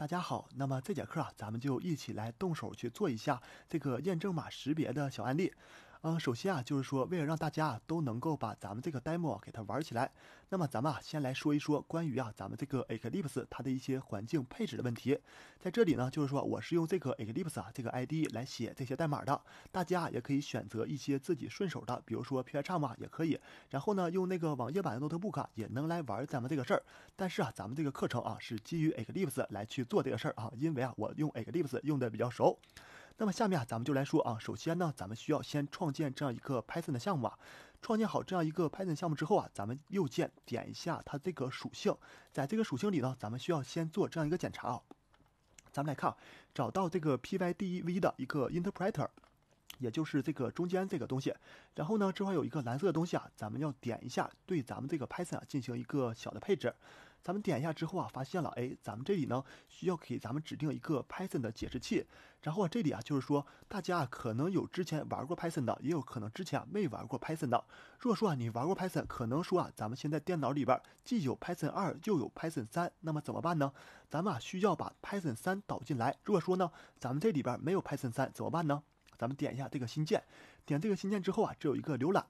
大家好，那么这节课啊，咱们就一起来动手去做一下这个验证码识别的小案例。嗯，首先啊，就是说为了让大家都能够把咱们这个 demo 给它玩起来，那么咱们啊，先来说一说关于啊咱们这个 Eclipse 它的一些环境配置的问题。在这里呢，就是说我是用这个 Eclipse 啊这个 i d 来写这些代码的，大家也可以选择一些自己顺手的，比如说 PHP y 吗也可以。然后呢，用那个网页版的 Notebook 也能来玩咱们这个事儿。但是啊，咱们这个课程啊是基于 Eclipse 来去做这个事儿啊，因为啊我用 Eclipse 用的比较熟。那么下面啊，咱们就来说啊。首先呢，咱们需要先创建这样一个 Python 的项目啊。创建好这样一个 Python 项目之后啊，咱们右键点一下它这个属性，在这个属性里呢，咱们需要先做这样一个检查啊。咱们来看啊，找到这个 PyDev 的一个 Interpreter，也就是这个中间这个东西。然后呢，这块有一个蓝色的东西啊，咱们要点一下，对咱们这个 Python 啊进行一个小的配置。咱们点一下之后啊，发现了，哎，咱们这里呢需要给咱们指定一个 Python 的解释器。然后啊，这里啊就是说，大家啊可能有之前玩过 Python 的，也有可能之前啊没玩过 Python 的。如果说啊你玩过 Python，可能说啊咱们现在电脑里边既有 Python 二又有 Python 三，那么怎么办呢？咱们啊需要把 Python 三导进来。如果说呢咱们这里边没有 Python 三怎么办呢？咱们点一下这个新建，点这个新建之后啊，这有一个浏览。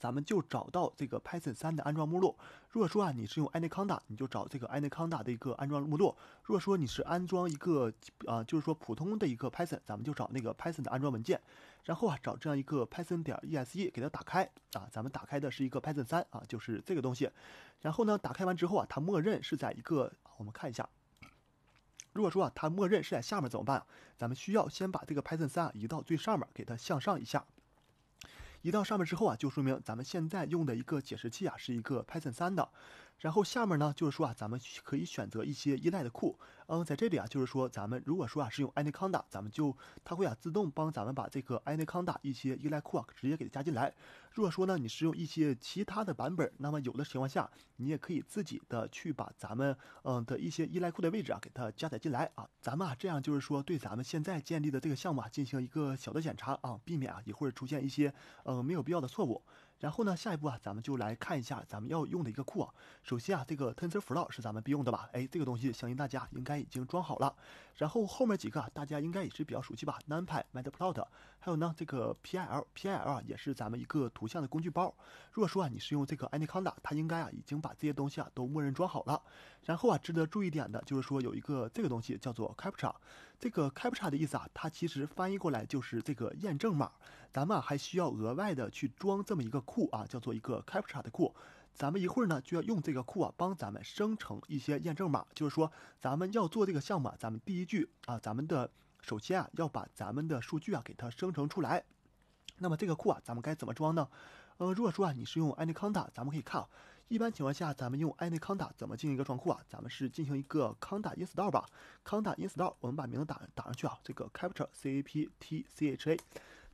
咱们就找到这个 Python 三的安装目录。如果说啊，你是用 Anaconda，你就找这个 Anaconda 的一个安装目录。如果说你是安装一个啊，就是说普通的一个 Python，咱们就找那个 Python 的安装文件。然后啊，找这样一个 Python 点 exe 给它打开啊。咱们打开的是一个 Python 三啊，就是这个东西。然后呢，打开完之后啊，它默认是在一个，我们看一下。如果说啊，它默认是在下面怎么办？咱们需要先把这个 Python 三啊移到最上面，给它向上一下。一到上面之后啊，就说明咱们现在用的一个解释器啊，是一个 Python 三的。然后下面呢，就是说啊，咱们可以选择一些依赖的库，嗯，在这里啊，就是说，咱们如果说啊是用 Anaconda，咱们就它会啊自动帮咱们把这个 Anaconda 一些依赖库啊直接给它加进来。如果说呢你是用一些其他的版本，那么有的情况下，你也可以自己的去把咱们嗯的一些依赖库的位置啊给它加载进来啊。咱们啊这样就是说对咱们现在建立的这个项目啊进行一个小的检查啊，避免啊一会儿出现一些嗯没有必要的错误。然后呢，下一步啊，咱们就来看一下咱们要用的一个库啊。首先啊，这个 Tensor Flow 是咱们必用的吧？哎，这个东西相信大家应该已经装好了。然后后面几个大家应该也是比较熟悉吧？Numpy、Matplotlib，还有呢这个 PIL、PIL 啊，也是咱们一个图像的工具包。如果说啊，你是用这个 Anaconda，它应该啊已经把这些东西啊都默认装好了。然后啊，值得注意点的就是说有一个这个东西叫做 Capture。这个 captcha 的意思啊，它其实翻译过来就是这个验证码。咱们啊还需要额外的去装这么一个库啊，叫做一个 captcha 的库。咱们一会儿呢就要用这个库啊帮咱们生成一些验证码。就是说，咱们要做这个项目，咱们第一句啊，咱们的首先啊要把咱们的数据啊给它生成出来。那么这个库啊，咱们该怎么装呢？呃，如果说啊你是用 Anaconda，咱们可以看啊。一般情况下，咱们用 AnyConda 怎么进行一个装库啊？咱们是进行一个 Conda i n s t a r e 吧。Conda i n s t a r e 我们把名字打打上去啊。这个 Capture C A P T C H A。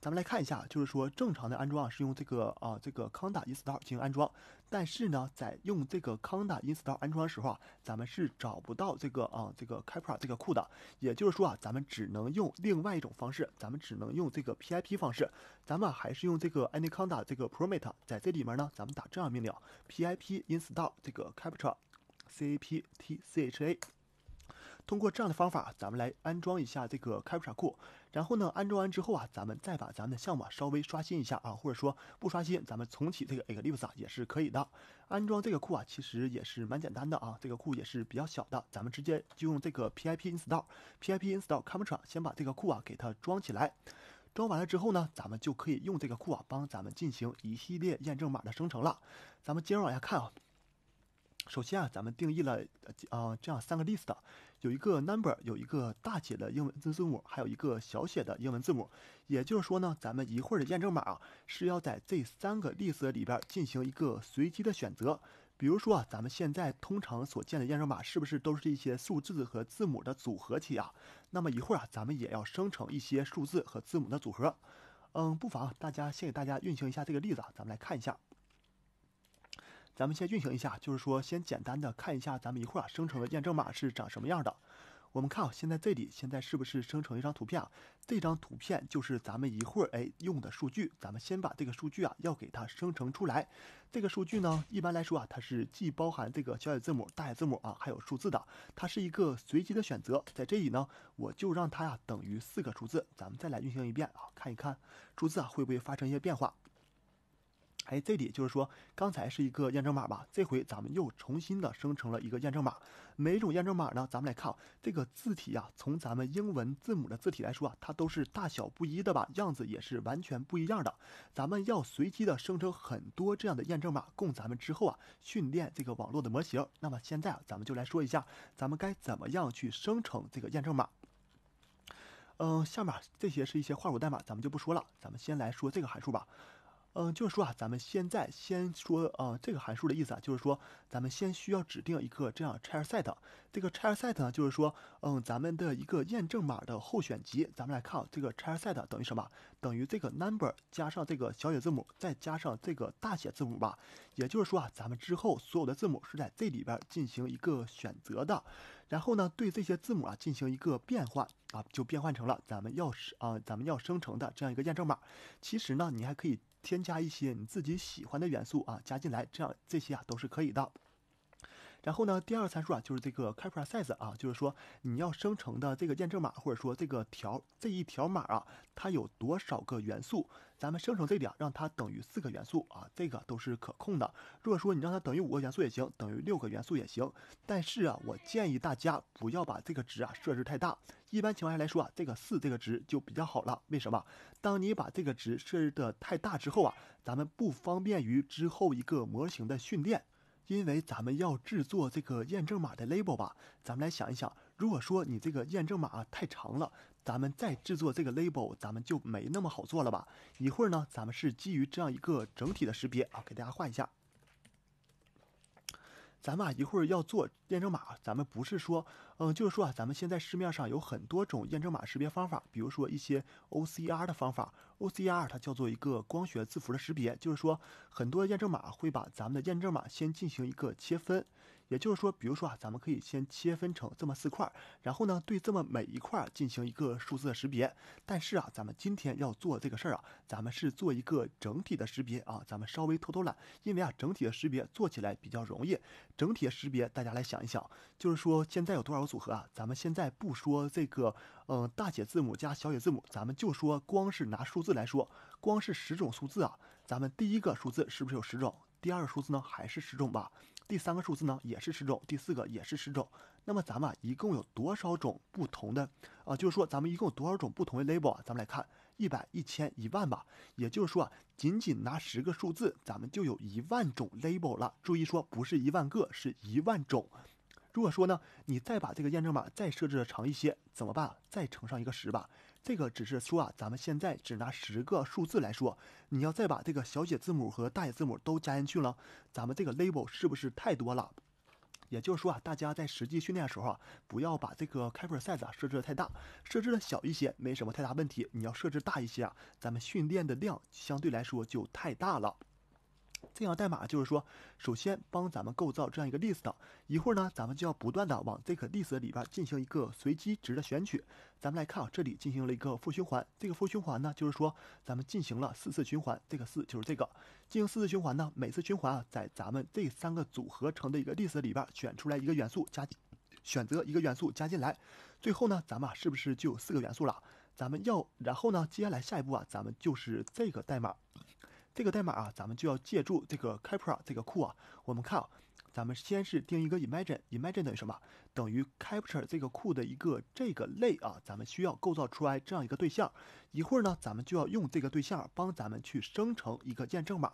咱们来看一下，就是说正常的安装啊，是用这个啊这个康达 install 进行安装。但是呢，在用这个康达 install 安装的时候啊，咱们是找不到这个啊这个 capra 这个库的。也就是说啊，咱们只能用另外一种方式，咱们只能用这个 pip 方式。咱们还是用这个 anyconda 这个 promate，在这里面呢，咱们打这样命令：pip install 这个 capra，c a p t c h a。通过这样的方法，咱们来安装一下这个 c a 开 r a 库。然后呢，安装完之后啊，咱们再把咱们的项目啊稍微刷新一下啊，或者说不刷新，咱们重启这个 a l i p s e 啊、也是可以的。安装这个库啊，其实也是蛮简单的啊，这个库也是比较小的，咱们直接就用这个 pip install pip install c a p e c h a 先把这个库啊给它装起来。装完了之后呢，咱们就可以用这个库啊帮咱们进行一系列验证码的生成了。咱们接着往下看啊。首先啊，咱们定义了呃啊这样三个 list，有一个 number，有一个大写的英文字母，还有一个小写的英文字母。也就是说呢，咱们一会儿的验证码是要在这三个 list 里边进行一个随机的选择。比如说啊，咱们现在通常所见的验证码是不是都是一些数字和字母的组合体啊？那么一会儿啊，咱们也要生成一些数字和字母的组合。嗯，不妨大家先给大家运行一下这个例子啊，咱们来看一下。咱们先运行一下，就是说先简单的看一下，咱们一会儿啊生成的验证码是长什么样的。我们看，啊，现在这里现在是不是生成一张图片？啊？这张图片就是咱们一会儿哎用的数据。咱们先把这个数据啊要给它生成出来。这个数据呢，一般来说啊，它是既包含这个小写字母、大写字母啊，还有数字的，它是一个随机的选择。在这里呢，我就让它呀等于四个数字。咱们再来运行一遍啊，看一看数字啊会不会发生一些变化。哎，这里就是说，刚才是一个验证码吧，这回咱们又重新的生成了一个验证码。每种验证码呢，咱们来看，这个字体呀，从咱们英文字母的字体来说啊，它都是大小不一的吧，样子也是完全不一样的。咱们要随机的生成很多这样的验证码，供咱们之后啊训练这个网络的模型。那么现在啊，咱们就来说一下，咱们该怎么样去生成这个验证码。嗯，下面这些是一些画骨代码，咱们就不说了，咱们先来说这个函数吧。嗯，就是说啊，咱们现在先说啊，这个函数的意思啊，就是说，咱们先需要指定一个这样 charset，这个 charset 呢，就是说，嗯，咱们的一个验证码的候选集。咱们来看，这个 charset 等于什么？等于这个 number 加上这个小写字母，再加上这个大写字母吧。也就是说啊，咱们之后所有的字母是在这里边进行一个选择的，然后呢，对这些字母啊进行一个变换啊，就变换成了咱们要是啊，咱们要生成的这样一个验证码。其实呢，你还可以。添加一些你自己喜欢的元素啊，加进来，这样这些啊都是可以的。然后呢，第二个参数啊，就是这个 c a p t c a size 啊，就是说你要生成的这个验证码或者说这个条这一条码啊，它有多少个元素？咱们生成这点让它等于四个元素啊，这个都是可控的。如果说你让它等于五个元素也行，等于六个元素也行，但是啊，我建议大家不要把这个值啊设置太大，一般情况下来说啊，这个四这个值就比较好了。为什么？当你把这个值设置的太大之后啊，咱们不方便于之后一个模型的训练，因为咱们要制作这个验证码的 label 吧。咱们来想一想，如果说你这个验证码啊、太长了，咱们再制作这个 label，咱们就没那么好做了吧？一会儿呢，咱们是基于这样一个整体的识别啊，给大家换一下。咱啊一会儿要做验证码，咱们不是说，嗯，就是说啊，咱们现在市面上有很多种验证码识别方法，比如说一些 OCR 的方法，OCR 它叫做一个光学字符的识别，就是说很多验证码会把咱们的验证码先进行一个切分。也就是说，比如说啊，咱们可以先切分成这么四块，然后呢，对这么每一块进行一个数字的识别。但是啊，咱们今天要做这个事儿啊，咱们是做一个整体的识别啊，咱们稍微偷偷懒，因为啊，整体的识别做起来比较容易。整体的识别，大家来想一想，就是说现在有多少个组合啊？咱们现在不说这个，嗯，大写字母加小写字母，咱们就说光是拿数字来说，光是十种数字啊，咱们第一个数字是不是有十种？第二个数字呢，还是十种吧？第三个数字呢也是十种，第四个也是十种。那么咱们一共有多少种不同的啊？就是说咱们一共有多少种不同的 label 啊？咱们来看一百、一千、一万吧。也就是说，仅仅拿十个数字，咱们就有一万种 label 了。注意说，不是一万个，是一万种。如果说呢，你再把这个验证码再设置的长一些怎么办？再乘上一个十吧。这个只是说啊，咱们现在只拿十个数字来说，你要再把这个小写字母和大写字母都加进去了，咱们这个 label 是不是太多了？也就是说啊，大家在实际训练的时候，不要把这个 c h a e r size 啊设置的太大，设置的小一些没什么太大问题。你要设置大一些啊，咱们训练的量相对来说就太大了。这样代码就是说，首先帮咱们构造这样一个 list，一会儿呢，咱们就要不断的往这个 list 里边进行一个随机值的选取。咱们来看啊，这里进行了一个负循环，这个负循环呢，就是说咱们进行了四次循环，这个四就是这个，进行四次循环呢，每次循环啊，在咱们这三个组合成的一个 list 里边选出来一个元素加，选择一个元素加进来，最后呢，咱们是不是就有四个元素了？咱们要，然后呢，接下来下一步啊，咱们就是这个代码。这个代码啊，咱们就要借助这个 Capra 这个库啊。我们看啊，咱们先是定一个 imagine，imagine 等于什么？等于 Capture 这个库的一个这个类啊。咱们需要构造出来这样一个对象。一会儿呢，咱们就要用这个对象帮咱们去生成一个验证码。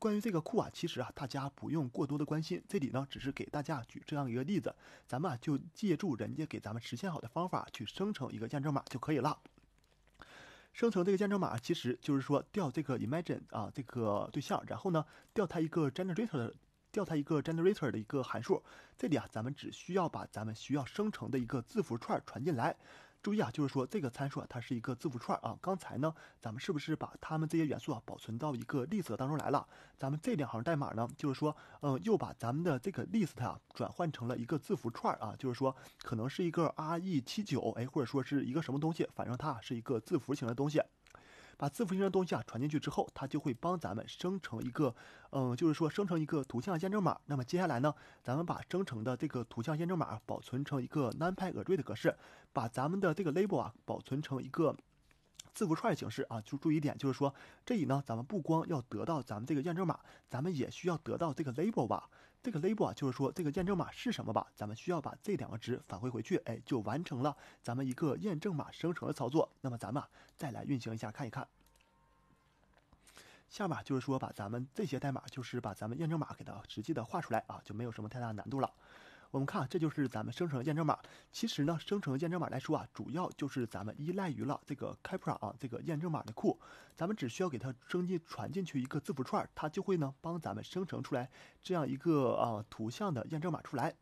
关于这个库啊，其实啊，大家不用过多的关心。这里呢，只是给大家举这样一个例子。咱们啊，就借助人家给咱们实现好的方法去生成一个验证码就可以了。生成这个验证码，其实就是说调这个 image i n 啊这个对象，然后呢调它一个 generator 的调它一个 generator 的一个函数。这里啊，咱们只需要把咱们需要生成的一个字符串传进来。注意啊，就是说这个参数啊，它是一个字符串啊。刚才呢，咱们是不是把它们这些元素啊保存到一个 list 当中来了？咱们这两行代码呢，就是说，嗯，又把咱们的这个 list 啊转换成了一个字符串啊，就是说，可能是一个 re79，哎，或者说是一个什么东西，反正它是一个字符型的东西。把字符型的东西啊传进去之后，它就会帮咱们生成一个，嗯，就是说生成一个图像验证码。那么接下来呢，咱们把生成的这个图像验证码保存成一个 npy u array 的格式，把咱们的这个 label 啊保存成一个字符串形式啊。就注意一点，就是说这里呢，咱们不光要得到咱们这个验证码，咱们也需要得到这个 label 吧。这个 label 啊，就是说这个验证码是什么吧？咱们需要把这两个值返回回去，哎，就完成了咱们一个验证码生成的操作。那么咱们再来运行一下，看一看。下面就是说把咱们这些代码，就是把咱们验证码给它实际的画出来啊，就没有什么太大难度了。我们看，这就是咱们生成的验证码。其实呢，生成验证码来说啊，主要就是咱们依赖于了这个 Capra 啊这个验证码的库。咱们只需要给它生进传进去一个字符串，它就会呢帮咱们生成出来这样一个啊图像的验证码出来。